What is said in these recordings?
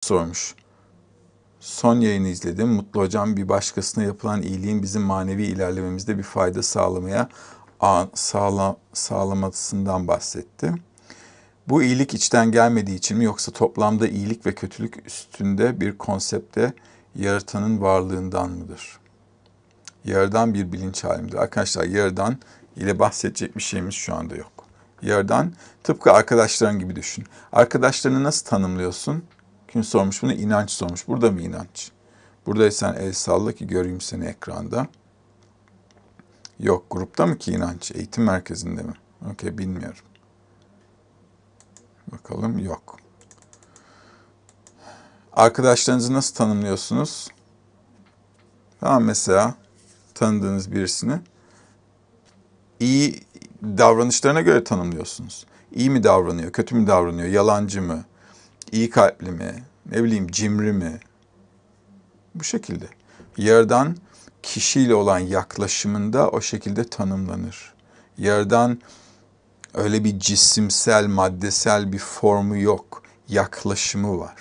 sormuş. Son yayını izledim. Mutlu Hocam bir başkasına yapılan iyiliğin bizim manevi ilerlememizde bir fayda sağlamaya sağla, sağlamasından bahsetti. Bu iyilik içten gelmediği için mi yoksa toplamda iyilik ve kötülük üstünde bir konsepte yaratanın varlığından mıdır? Yaradan bir bilinç halimdir. Arkadaşlar yaradan ile bahsedecek bir şeyimiz şu anda yok. Yaradan tıpkı arkadaşların gibi düşün. Arkadaşlarını nasıl tanımlıyorsun? Kim sormuş bunu? İnanç sormuş. Burada mı inanç? Buradaysan el salla ki göreyim seni ekranda. Yok grupta mı ki inanç? Eğitim merkezinde mi? Okey bilmiyorum. Bakalım yok. Arkadaşlarınızı nasıl tanımlıyorsunuz? Tamam mesela tanıdığınız birisini iyi davranışlarına göre tanımlıyorsunuz. İyi mi davranıyor, kötü mü davranıyor, yalancı mı, iyi kalpli mi, ne bileyim cimri mi? Bu şekilde. Yerden kişiyle olan yaklaşımında o şekilde tanımlanır. Yerden öyle bir cisimsel, maddesel bir formu yok. Yaklaşımı var.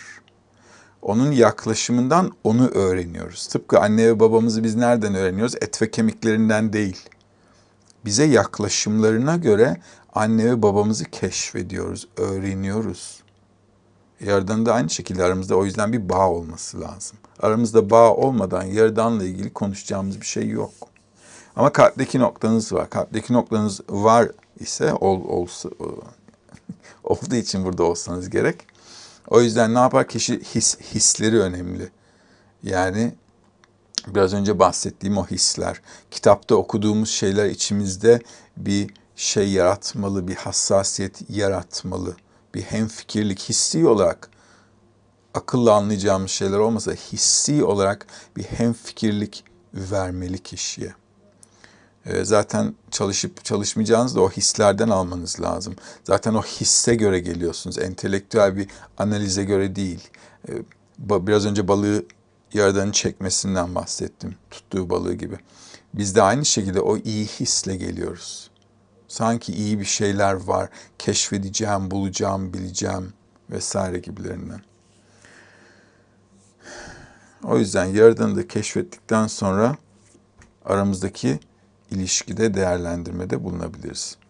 Onun yaklaşımından onu öğreniyoruz. Tıpkı anne ve babamızı biz nereden öğreniyoruz? Et ve kemiklerinden değil. Bize yaklaşımlarına göre anne ve babamızı keşfediyoruz, öğreniyoruz. Yaradan'ı da aynı şekilde aramızda o yüzden bir bağ olması lazım. Aramızda bağ olmadan Yaradan'la ilgili konuşacağımız bir şey yok. Ama kalpteki noktanız var. Kalpteki noktanız var ise ol, olsa, olduğu için burada olsanız gerek. O yüzden ne yapar? Kişi his, hisleri önemli. Yani biraz önce bahsettiğim o hisler. Kitapta okuduğumuz şeyler içimizde bir şey yaratmalı, bir hassasiyet yaratmalı bir hemfikirlik hissi olarak akılla anlayacağımız şeyler olmasa hissi olarak bir hemfikirlik vermeli kişiye. Ee, zaten çalışıp çalışmayacağınız da o hislerden almanız lazım. Zaten o hisse göre geliyorsunuz. Entelektüel bir analize göre değil. Ee, biraz önce balığı yaradanın çekmesinden bahsettim. Tuttuğu balığı gibi. Biz de aynı şekilde o iyi hisle geliyoruz. Sanki iyi bir şeyler var. Keşfedeceğim, bulacağım, bileceğim vesaire gibilerinden. O yüzden yaradanı da keşfettikten sonra aramızdaki ilişkide değerlendirmede bulunabiliriz.